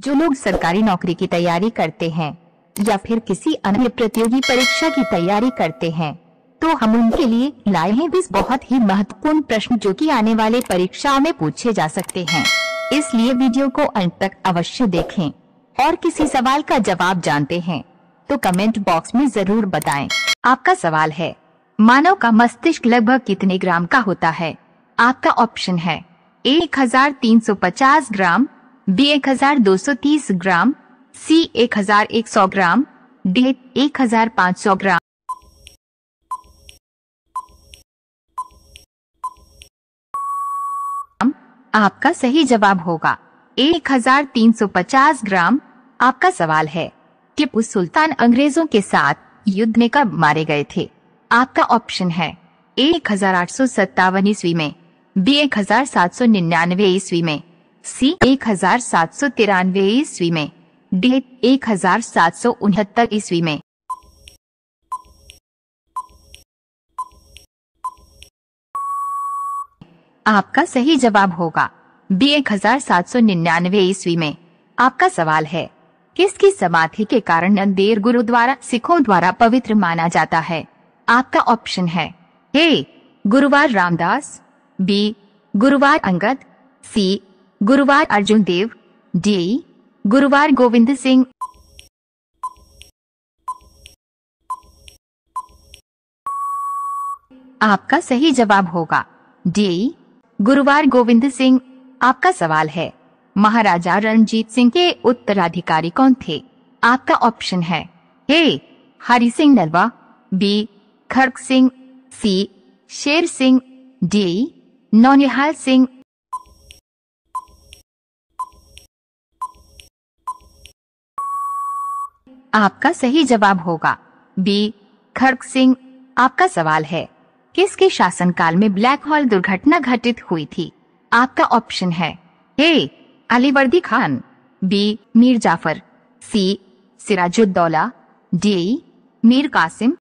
जो लोग सरकारी नौकरी की तैयारी करते हैं या फिर किसी अन्य प्रतियोगी परीक्षा की तैयारी करते हैं तो हम उनके लिए लाए हैं भी बहुत ही महत्वपूर्ण प्रश्न जो कि आने वाले परीक्षाओं में पूछे जा सकते हैं इसलिए वीडियो को अंत तक अवश्य देखें और किसी सवाल का जवाब जानते हैं तो कमेंट बॉक्स में जरूर बताएं। आपका सवाल है मानव का मस्तिष्क लगभग कितने ग्राम का होता है आपका ऑप्शन है एक ग्राम बी एक हजार दो सौ तीस ग्राम सी एक हजार एक सौ ग्राम डी एक हजार पाँच सौ ग्राम आपका सही जवाब होगा 1350 ग्राम आपका सवाल है टिपू सुल्तान अंग्रेजों के साथ युद्ध में कब मारे गए थे आपका ऑप्शन है एक हजार आठ सौ सत्तावन ईस्वी में बी एक हजार सात सौ निन्यानवे ईस्वी में सी एक हजार सात सौ तिरानवे ईस्वी में डी एक हजार सात सौ उनहत्तर ईस्वी में आपका सही जवाब होगा बी एक हजार सात सौ निन्यानवे ईस्वी में आपका सवाल है किसकी समाधि के कारण नंदेर गुरुद्वारा सिखों द्वारा पवित्र माना जाता है आपका ऑप्शन है ए गुरुवार रामदास बी गुरुवार अंगद सी गुरुवार अर्जुन देव डी गुरुवार गोविंद सिंह आपका सही जवाब होगा डी गुरुवार गोविंद सिंह आपका सवाल है महाराजा रणजीत सिंह के उत्तराधिकारी कौन थे आपका ऑप्शन है A Hari Singh Nalwa B Kharak Singh C Sher Singh D नौनिहाल Singh आपका सही जवाब होगा बी खड़ग सिंह आपका सवाल है किसके शासनकाल में ब्लैक होल दुर्घटना घटित हुई थी आपका ऑप्शन है A Alivardi Khan B Mir Jafar C Sirajuddaula D Mir Qasim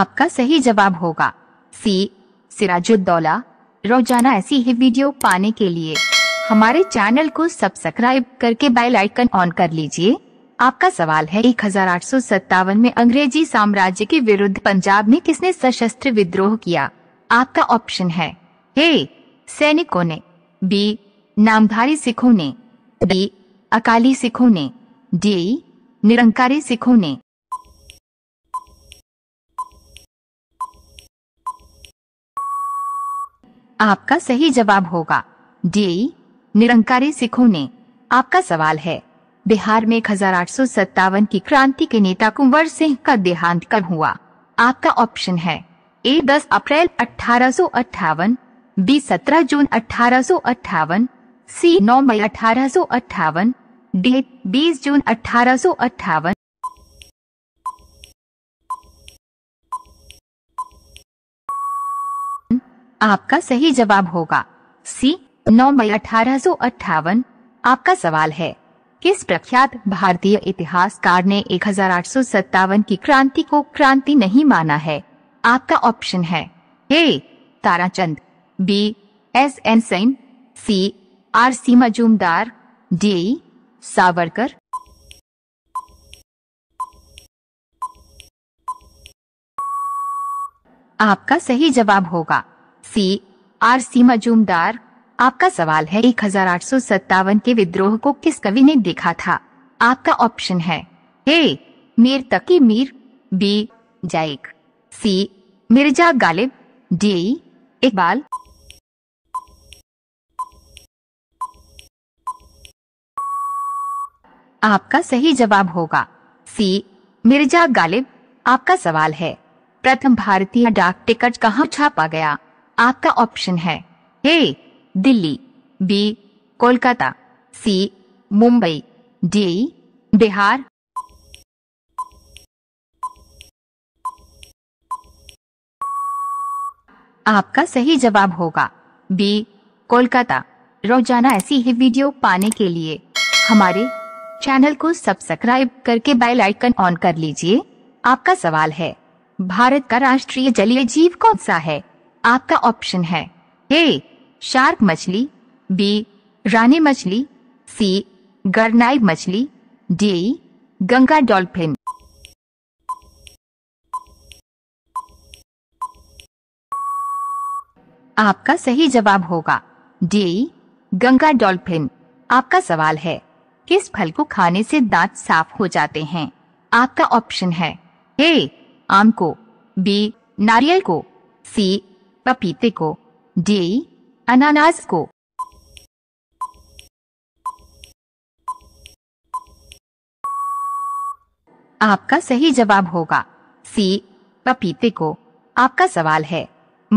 आपका सही जवाब होगा सी सिराजुद्दौला रोजाना ऐसी ही वीडियो पाने के लिए हमारे चैनल को सब्सक्राइब करके बेल आइकन ऑन कर लीजिए आपका सवाल है एक में अंग्रेजी साम्राज्य के विरुद्ध पंजाब में किसने सशस्त्र विद्रोह किया आपका ऑप्शन है ए सैनिकों ने बी नामधारी सिखों ने बी अकाली सिखों ने डी निरंकारी सिखों ने आपका सही जवाब होगा डी निरंकारी सिखों ने आपका सवाल है बिहार में एक की क्रांति के नेता कुंवर सिंह का देहांत कब हुआ आपका ऑप्शन है ए 10 अप्रैल अठारह बी 17 जून अठारह सी 9 मई अठारह डी 20 जून अठारह आपका सही जवाब होगा सी नौ मई अठारह आपका सवाल है किस प्रख्यात भारतीय इतिहासकार ने एक की क्रांति को क्रांति नहीं माना है आपका ऑप्शन है A Tarachand B S N Sen C R C Majumdar D Savarkar आपका सही जवाब होगा सी आर सी मजूमदार आपका सवाल है एक के विद्रोह को किस कवि ने देखा था आपका ऑप्शन है A Mir Taqi Mir B Zauq C Mirza Ghalib D Iqbal आपका सही जवाब होगा सी मिर्जा गालिब आपका सवाल है प्रथम भारतीय डाक टिकट कहाँ छापा गया आपका ऑप्शन है A Delhi B Kolkata C Mumbai D Bihar आपका सही जवाब होगा बी कोलकाता रोजाना ऐसी ही वीडियो पाने के लिए हमारे चैनल को सब्सक्राइब करके बेल आइकन ऑन कर लीजिए आपका सवाल है भारत का राष्ट्रीय जलीय जीव कौन सा है आपका ऑप्शन है ए शार्क मछली बी रानी मछली सी गरनाई मछली डी गंगा डॉल्फिन आपका सही जवाब होगा डी गंगा डॉल्फिन आपका सवाल है किस फल को खाने से दांत साफ हो जाते हैं आपका ऑप्शन है ए आम को बी नारियल को सी पपीते को डी अनानास को आपका सही जवाब होगा सी पपीते को आपका सवाल है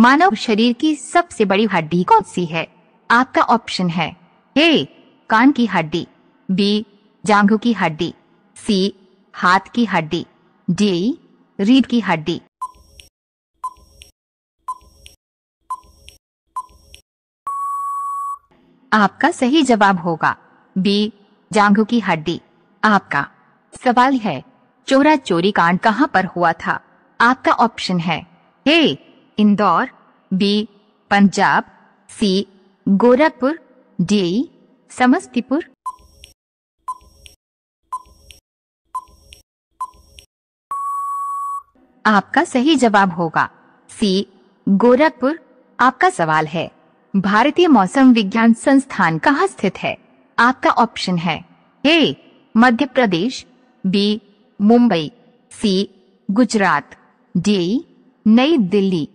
मानव शरीर की सबसे बड़ी हड्डी कौन सी है आपका ऑप्शन है ए कान की हड्डी बी जांघों की हड्डी सी हाथ की हड्डी डी रीढ़ की हड्डी आपका सही जवाब होगा बी जांघों की हड्डी आपका सवाल है चोरा चोरी कांड कहाँ पर हुआ था आपका ऑप्शन है A Indore B Punjab C Gorakhpur D Samastipur आपका सही जवाब होगा सी गोरखपुर आपका सवाल है भारतीय मौसम विज्ञान संस्थान कहाँ स्थित है आपका ऑप्शन है A Madhya Pradesh B Mumbai C Gujarat D Nai Delhi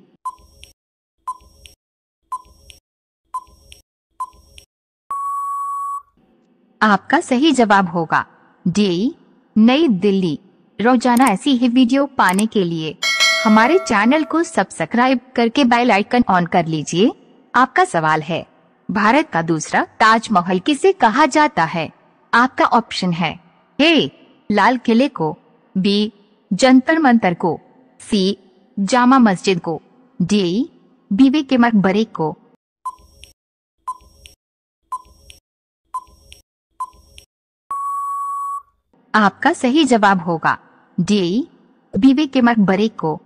आपका सही जवाब होगा डी नई दिल्ली रोजाना ऐसी ही वीडियो पाने के लिए हमारे चैनल को सब्सक्राइब करके बेल आइकन ऑन कर लीजिए आपका सवाल है भारत का दूसरा ताजमहल किसे कहा जाता है आपका ऑप्शन है ए लाल किले को बी जंतर मंतर को सी जामा मस्जिद को डी बीवी के मकबरे को आपका सही जवाब होगा डी बीवी के मकबरे को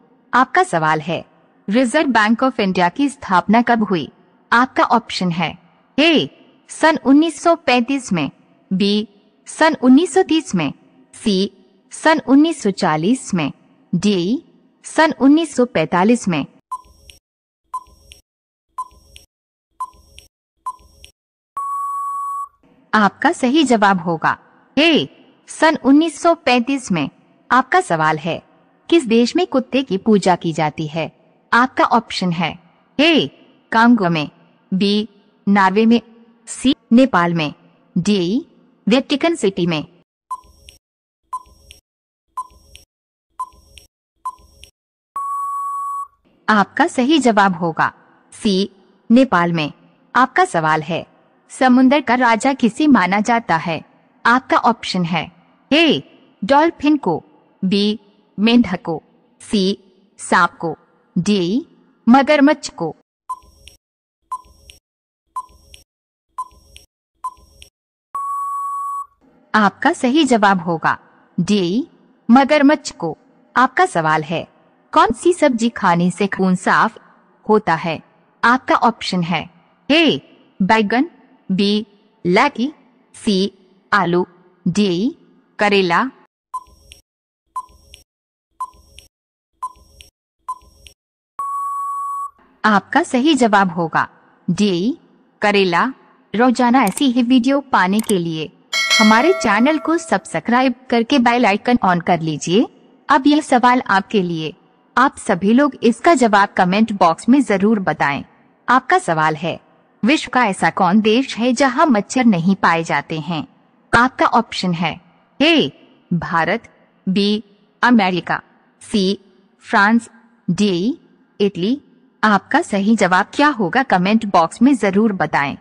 आपका सवाल है रिजर्व बैंक ऑफ इंडिया की स्थापना कब हुई आपका ऑप्शन है ए सन 1935 में बी सन 1930 में सी सन 1940 में डी सन 1945 में आपका सही जवाब होगा ए सन 1935 में आपका सवाल है किस देश में कुत्ते की पूजा की जाती है आपका ऑप्शन है ए कांगो में बी नॉर्वे में सी नेपाल में डी वेटिकन सिटी में आपका सही जवाब होगा सी नेपाल में आपका सवाल है समुन्दर का राजा किसे माना जाता है आपका ऑप्शन है ए डॉल्फिन को बी मेंढक को सी सांप को डी मगरमच्छ को आपका सही जवाब होगा डी मगरमच्छ को आपका सवाल है कौन सी सब्जी खाने से खून साफ होता है आपका ऑप्शन है ए बैगन बी लैकी सी आलू डी करेला आपका सही जवाब होगा डी करेला रोजाना ऐसी ही वीडियो पाने के लिए हमारे चैनल को सब्सक्राइब करके बेल आइकन ऑन कर लीजिए अब यह सवाल आपके लिए आप सभी लोग इसका जवाब कमेंट बॉक्स में जरूर बताएं। आपका सवाल है विश्व का ऐसा कौन देश है जहां मच्छर नहीं पाए जाते हैं आपका ऑप्शन है A Bharat B America C France D Italy आपका सही जवाब क्या होगा कमेंट बॉक्स में जरूर बताएं।